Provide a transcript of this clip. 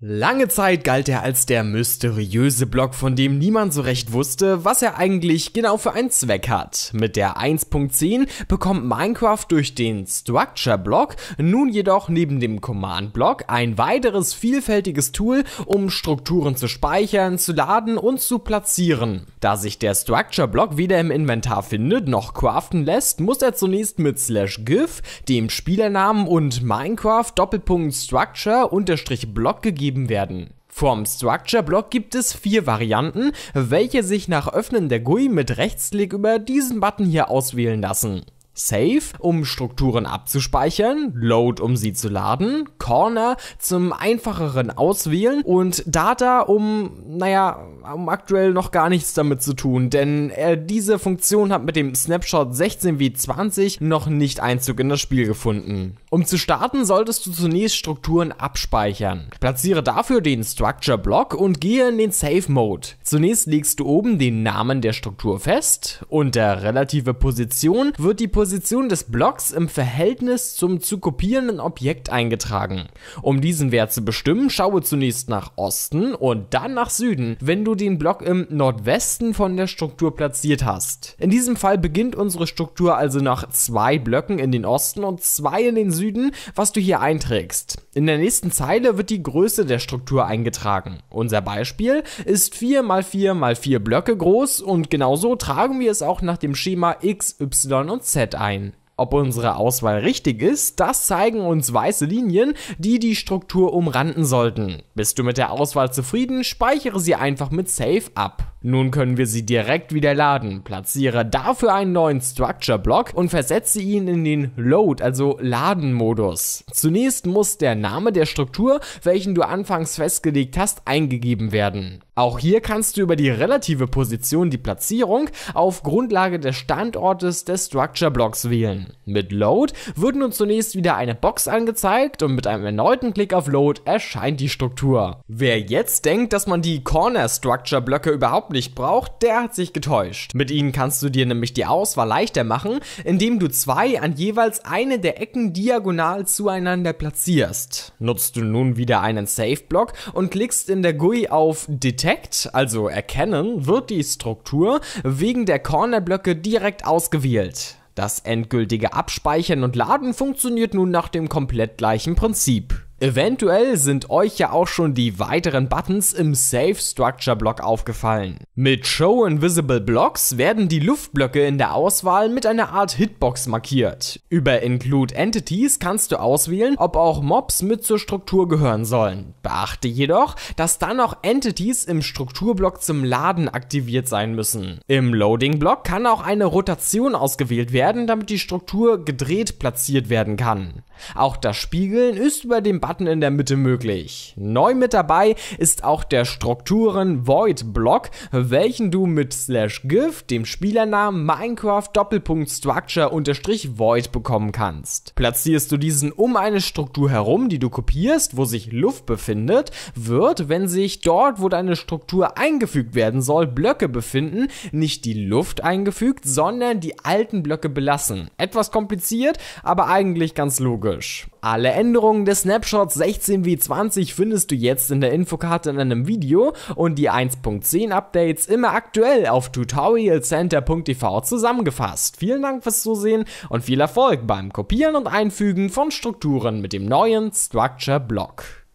Lange Zeit galt er als der mysteriöse Block, von dem niemand so recht wusste, was er eigentlich genau für einen Zweck hat. Mit der 1.10 bekommt Minecraft durch den Structure Block nun jedoch neben dem Command Block ein weiteres vielfältiges Tool, um Strukturen zu speichern, zu laden und zu platzieren. Da sich der Structure Block weder im Inventar findet noch craften lässt, muss er zunächst mit slash gif, dem Spielernamen und Minecraft Doppelpunkt Structure Unterstrich Block gegeben vergeben werden. Vom Structure Block gibt es vier Varianten, welche sich nach Öffnen der GUI mit Rechtsklick über diesen Button hier auswählen lassen. Save, um Strukturen abzuspeichern, Load, um sie zu laden, Corner zum einfacheren Auswählen und Data, um, naja, haben aktuell noch gar nichts damit zu tun, denn äh, diese Funktion hat mit dem Snapshot 16W20 noch nicht Einzug in das Spiel gefunden. Um zu starten, solltest du zunächst Strukturen abspeichern. Platziere dafür den Structure Block und gehe in den Save Mode. Zunächst legst du oben den Namen der Struktur fest. Unter relative Position wird die Position des Blocks im Verhältnis zum zu kopierenden Objekt eingetragen. Um diesen Wert zu bestimmen, schaue zunächst nach Osten und dann nach Süden, wenn du den Block im Nordwesten von der Struktur platziert hast. In diesem Fall beginnt unsere Struktur also nach zwei Blöcken in den Osten und zwei in den Süden, was du hier einträgst. In der nächsten Zeile wird die Größe der Struktur eingetragen. Unser Beispiel ist 4 x 4 x 4 Blöcke groß und genauso tragen wir es auch nach dem Schema x, y und z ein. Ob unsere Auswahl richtig ist, das zeigen uns weiße Linien, die die Struktur umranden sollten. Bist du mit der Auswahl zufrieden, speichere sie einfach mit Save ab. Nun können wir sie direkt wieder laden, platziere dafür einen neuen Structure Block und versetze ihn in den Load, also Laden-Modus. Zunächst muss der Name der Struktur, welchen du anfangs festgelegt hast, eingegeben werden. Auch hier kannst du über die relative Position die Platzierung auf Grundlage des Standortes des Structure Blocks wählen. Mit Load wird nun zunächst wieder eine Box angezeigt und mit einem erneuten Klick auf Load erscheint die Struktur. Wer jetzt denkt, dass man die Corner Structure Blöcke überhaupt nicht braucht, der hat sich getäuscht. Mit ihnen kannst du dir nämlich die Auswahl leichter machen, indem du zwei an jeweils eine der Ecken diagonal zueinander platzierst. Nutzt du nun wieder einen Save Block und klickst in der GUI auf Detail Detect, also erkennen, wird die Struktur wegen der Cornerblöcke direkt ausgewählt. Das endgültige Abspeichern und Laden funktioniert nun nach dem komplett gleichen Prinzip. Eventuell sind euch ja auch schon die weiteren Buttons im Safe Structure Block aufgefallen. Mit Show Invisible Blocks werden die Luftblöcke in der Auswahl mit einer Art Hitbox markiert. Über Include Entities kannst du auswählen, ob auch Mobs mit zur Struktur gehören sollen. Beachte jedoch, dass dann auch Entities im Strukturblock zum Laden aktiviert sein müssen. Im Loading Block kann auch eine Rotation ausgewählt werden, damit die Struktur gedreht platziert werden kann. Auch das Spiegeln ist über den Button in der Mitte möglich. Neu mit dabei ist auch der Strukturen Void Block, welchen du mit slash gif, dem Spielernamen Minecraft Doppelpunkt Structure unterstrich Void bekommen kannst. Platzierst du diesen um eine Struktur herum, die du kopierst, wo sich Luft befindet, wird, wenn sich dort, wo deine Struktur eingefügt werden soll, Blöcke befinden, nicht die Luft eingefügt, sondern die alten Blöcke belassen. Etwas kompliziert, aber eigentlich ganz logisch. Alle Änderungen des Snapshots 16 wie 20 findest du jetzt in der Infokarte in einem Video und die 1.10 Updates immer aktuell auf tutorialcenter.tv zusammengefasst. Vielen Dank fürs Zusehen und viel Erfolg beim Kopieren und Einfügen von Strukturen mit dem neuen Structure Block.